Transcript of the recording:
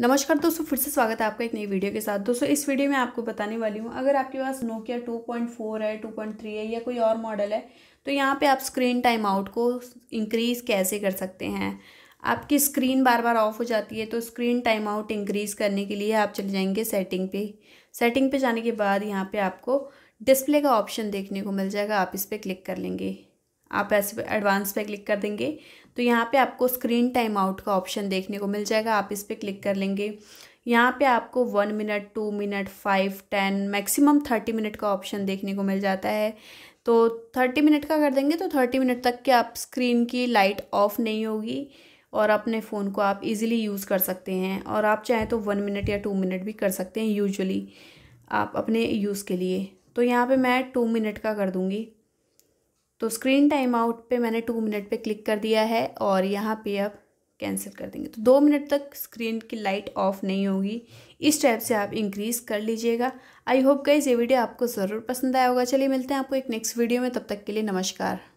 नमस्कार दोस्तों फिर से स्वागत है आपका एक नई वीडियो के साथ दोस्तों इस वीडियो में आपको बताने वाली हूँ अगर आपके पास नोकिया 2.4 है 2.3 है या कोई और मॉडल है तो यहाँ पे आप स्क्रीन टाइम आउट को इंक्रीज़ कैसे कर सकते हैं आपकी स्क्रीन बार बार ऑफ हो जाती है तो स्क्रीन टाइम आउट इंक्रीज़ करने के लिए आप चले जाएंगे सेटिंग पे सेटिंग पे जाने के बाद यहाँ पे आपको डिस्प्ले का ऑप्शन देखने को मिल जाएगा आप इस पर क्लिक कर लेंगे आप ऐसे एडवांस पे क्लिक कर देंगे तो यहाँ पे आपको स्क्रीन टाइम आउट का ऑप्शन देखने को मिल जाएगा आप इस पर क्लिक कर लेंगे यहाँ पे आपको one minute two minute five ten maximum thirty minute का ऑप्शन देखने को मिल जाता है तो थर्टी मिनट का कर देंगे तो थर्टी मिनट तक के आप स्क्रीन की लाइट ऑफ नहीं होगी और अपने फ़ोन को आप इजीली यूज़ कर सकते हैं और आप चाहें तो वन मिनट या टू मिनट भी कर सकते हैं यूजुअली आप अपने यूज़ के लिए तो यहाँ पे मैं टू मिनट का कर दूँगी तो स्क्रीन टाइम आउट पे मैंने टू मिनट पे क्लिक कर दिया है और यहाँ पे अब कैंसिल कर देंगे तो दो मिनट तक स्क्रीन की लाइट ऑफ नहीं होगी इस टाइप से आप इंक्रीज़ कर लीजिएगा आई होप गाइज ये वीडियो आपको ज़रूर पसंद आया होगा चलिए मिलते हैं आपको एक नेक्स्ट वीडियो में तब तक के लिए नमस्कार